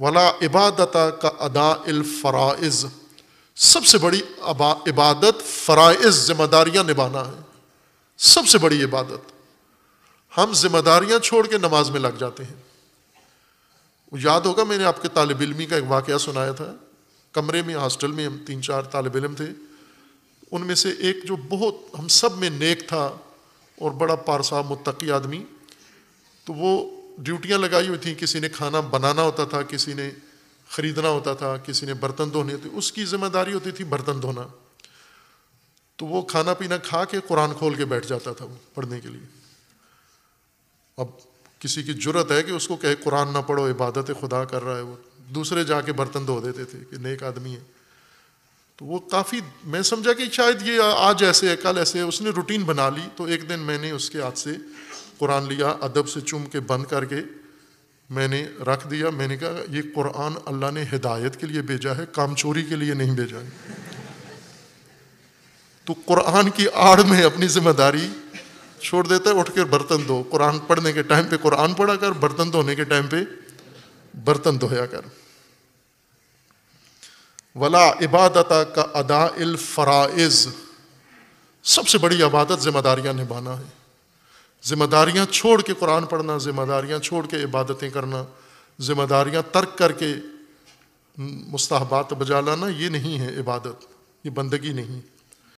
वला इबादत का अदा फ़राइज़ सबसे बड़ी इबादत फ़राइज़ ज़िम्मेदारियां निभाना है सबसे बड़ी इबादत हम जिम्मेदारियाँ छोड़ के नमाज में लग जाते हैं याद होगा मैंने आपके तालब इलमी का एक वाक़ सुनाया था कमरे में हॉस्टल में हम तीन चार तालब इलम थे उनमें से एक जो बहुत हम सब में नेक था और बड़ा पारसा मुतकी आदमी तो वो ड्यूटियाँ लगाई हुई थी किसी ने खाना बनाना होता था किसी ने खरीदना होता था किसी ने बर्तन धोने होते तो उसकी जिम्मेदारी होती थी बर्तन धोना तो वो खाना पीना खा के कुरान खोल के बैठ जाता था वो पढ़ने के लिए अब किसी की जरूरत है कि उसको कहे कुरान ना पढ़ो इबादत खुदा कर रहा है वो दूसरे जाके बर्तन धो देते थे कि नेक आदमी है तो वो काफ़ी मैं समझा कि शायद ये आज ऐसे है कल ऐसे है उसने रूटीन बना ली तो एक दिन मैंने उसके हाथ से कुरान लिया अदब से चुम के बंद करके मैंने रख दिया मैंने कहा ये कुरान अल्लाह ने हिदायत के लिए भेजा है काम चोरी के लिए नहीं भेजा है तो कुरान की आड़ में अपनी जिम्मेदारी छोड़ देता है उठ कर बर्तन दो कुरान पढ़ने के टाइम पे कुरान पढ़ा कर बर्तन धोने के टाइम पे बर्तन धोया कर वला इबादत का अदा फ़राइज़ सबसे बड़ी इबादत ज़िम्मेदारियाँ निभाना है ज़िम्मेदारियाँ छोड़ के कुरान पढ़ना ज़िम्मेदारियाँ छोड़ के इबादतें करना ज़िम्मेदारियाँ तर्क करके मुस्ताहबात बजा लाना ये नहीं है इबादत ये बंदगी नहीं